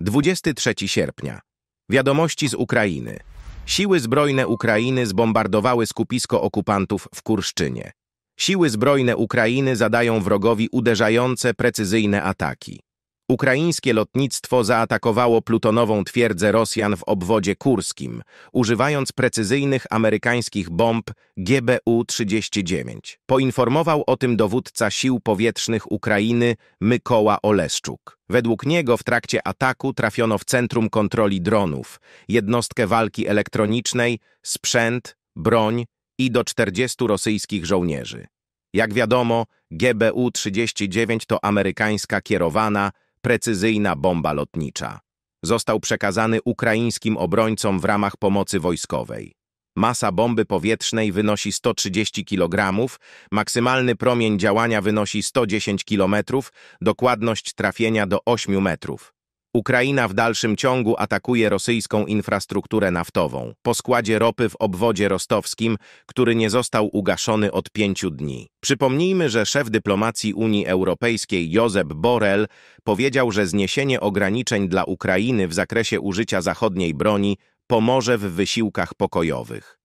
23 sierpnia. Wiadomości z Ukrainy. Siły zbrojne Ukrainy zbombardowały skupisko okupantów w Kurszczynie. Siły zbrojne Ukrainy zadają wrogowi uderzające, precyzyjne ataki. Ukraińskie lotnictwo zaatakowało plutonową twierdzę Rosjan w obwodzie kurskim, używając precyzyjnych amerykańskich bomb GBU-39. Poinformował o tym dowódca Sił Powietrznych Ukrainy Mykoła Oleszczuk. Według niego w trakcie ataku trafiono w centrum kontroli dronów, jednostkę walki elektronicznej, sprzęt, broń i do 40 rosyjskich żołnierzy. Jak wiadomo, GBU-39 to amerykańska kierowana, precyzyjna bomba lotnicza. Został przekazany ukraińskim obrońcom w ramach pomocy wojskowej. Masa bomby powietrznej wynosi 130 kg, maksymalny promień działania wynosi 110 km, dokładność trafienia do 8 metrów. Ukraina w dalszym ciągu atakuje rosyjską infrastrukturę naftową po składzie ropy w obwodzie rostowskim, który nie został ugaszony od pięciu dni. Przypomnijmy, że szef dyplomacji Unii Europejskiej Josep Borrell powiedział, że zniesienie ograniczeń dla Ukrainy w zakresie użycia zachodniej broni pomoże w wysiłkach pokojowych.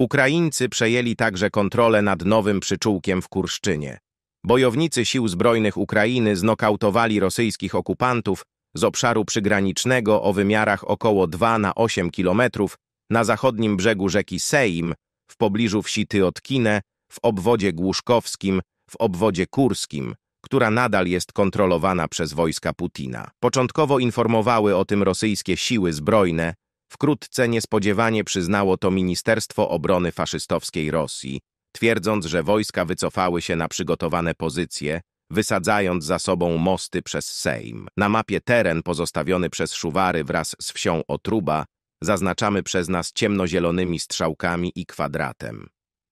Ukraińcy przejęli także kontrolę nad nowym przyczółkiem w Kurszczynie. Bojownicy Sił Zbrojnych Ukrainy znokautowali rosyjskich okupantów, z obszaru przygranicznego o wymiarach około 2 na 8 km na zachodnim brzegu rzeki Sejm, w pobliżu wsi Tyotkine, w obwodzie Głuszkowskim, w obwodzie Kurskim, która nadal jest kontrolowana przez wojska Putina. Początkowo informowały o tym rosyjskie siły zbrojne, wkrótce niespodziewanie przyznało to Ministerstwo Obrony Faszystowskiej Rosji, twierdząc, że wojska wycofały się na przygotowane pozycje, wysadzając za sobą mosty przez Sejm. Na mapie teren pozostawiony przez szuwary wraz z wsią Otruba zaznaczamy przez nas ciemnozielonymi strzałkami i kwadratem.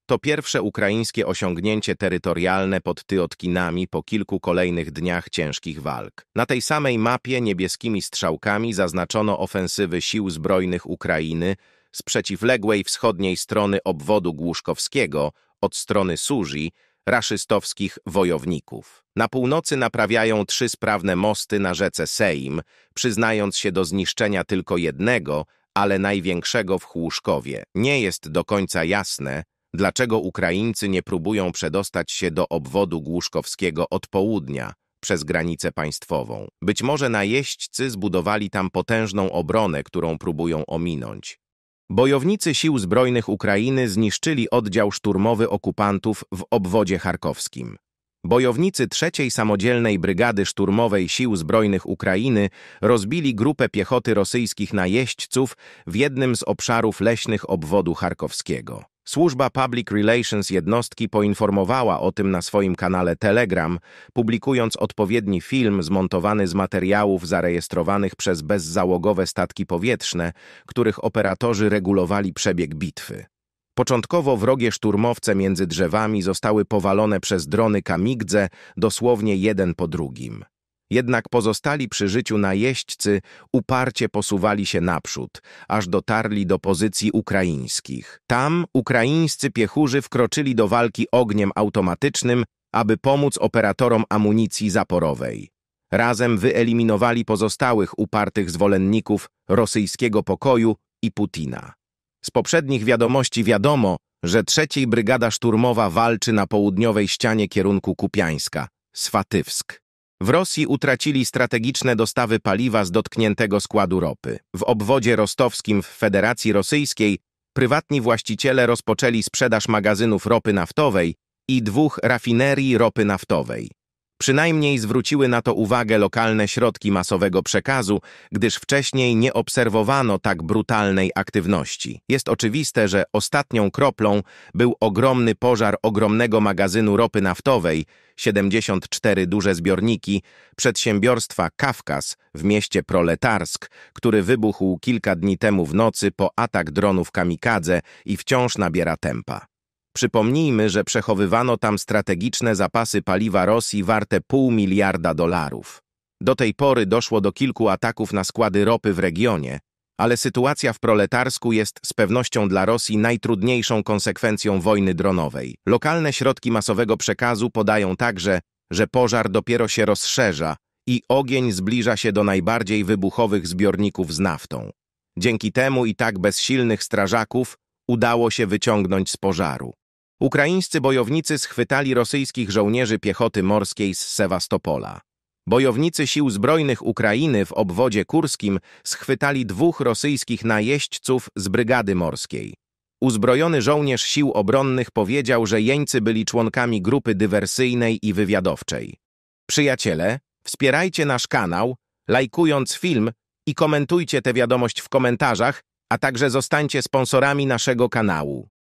To pierwsze ukraińskie osiągnięcie terytorialne pod Tyotkinami po kilku kolejnych dniach ciężkich walk. Na tej samej mapie niebieskimi strzałkami zaznaczono ofensywy sił zbrojnych Ukrainy z przeciwległej wschodniej strony obwodu Głuszkowskiego od strony Suzi, raszystowskich wojowników. Na północy naprawiają trzy sprawne mosty na rzece Seim, przyznając się do zniszczenia tylko jednego, ale największego w Chłuszkowie. Nie jest do końca jasne, dlaczego Ukraińcy nie próbują przedostać się do obwodu głuszkowskiego od południa, przez granicę państwową. Być może najeźdźcy zbudowali tam potężną obronę, którą próbują ominąć. Bojownicy Sił Zbrojnych Ukrainy zniszczyli oddział szturmowy okupantów w obwodzie charkowskim. Bojownicy III Samodzielnej Brygady Szturmowej Sił Zbrojnych Ukrainy rozbili grupę piechoty rosyjskich najeźdźców w jednym z obszarów leśnych obwodu charkowskiego. Służba Public Relations jednostki poinformowała o tym na swoim kanale Telegram, publikując odpowiedni film zmontowany z materiałów zarejestrowanych przez bezzałogowe statki powietrzne, których operatorzy regulowali przebieg bitwy. Początkowo wrogie szturmowce między drzewami zostały powalone przez drony kamigdze dosłownie jeden po drugim. Jednak pozostali przy życiu najeźdźcy uparcie posuwali się naprzód, aż dotarli do pozycji ukraińskich. Tam ukraińscy piechurzy wkroczyli do walki ogniem automatycznym, aby pomóc operatorom amunicji zaporowej. Razem wyeliminowali pozostałych upartych zwolenników rosyjskiego pokoju i Putina. Z poprzednich wiadomości wiadomo, że trzeciej Brygada Szturmowa walczy na południowej ścianie kierunku Kupiańska, Swatywsk. W Rosji utracili strategiczne dostawy paliwa z dotkniętego składu ropy. W obwodzie rostowskim w Federacji Rosyjskiej prywatni właściciele rozpoczęli sprzedaż magazynów ropy naftowej i dwóch rafinerii ropy naftowej. Przynajmniej zwróciły na to uwagę lokalne środki masowego przekazu, gdyż wcześniej nie obserwowano tak brutalnej aktywności. Jest oczywiste, że ostatnią kroplą był ogromny pożar ogromnego magazynu ropy naftowej, 74 duże zbiorniki, przedsiębiorstwa Kawkaz w mieście Proletarsk, który wybuchł kilka dni temu w nocy po atak dronów kamikadze i wciąż nabiera tempa. Przypomnijmy, że przechowywano tam strategiczne zapasy paliwa Rosji warte pół miliarda dolarów. Do tej pory doszło do kilku ataków na składy ropy w regionie, ale sytuacja w proletarsku jest z pewnością dla Rosji najtrudniejszą konsekwencją wojny dronowej. Lokalne środki masowego przekazu podają także, że pożar dopiero się rozszerza i ogień zbliża się do najbardziej wybuchowych zbiorników z naftą. Dzięki temu i tak bez silnych strażaków udało się wyciągnąć z pożaru. Ukraińscy bojownicy schwytali rosyjskich żołnierzy piechoty morskiej z Sewastopola. Bojownicy sił zbrojnych Ukrainy w obwodzie kurskim schwytali dwóch rosyjskich najeźdźców z brygady morskiej. Uzbrojony żołnierz sił obronnych powiedział, że jeńcy byli członkami grupy dywersyjnej i wywiadowczej. Przyjaciele, wspierajcie nasz kanał, lajkując film i komentujcie tę wiadomość w komentarzach, a także zostańcie sponsorami naszego kanału.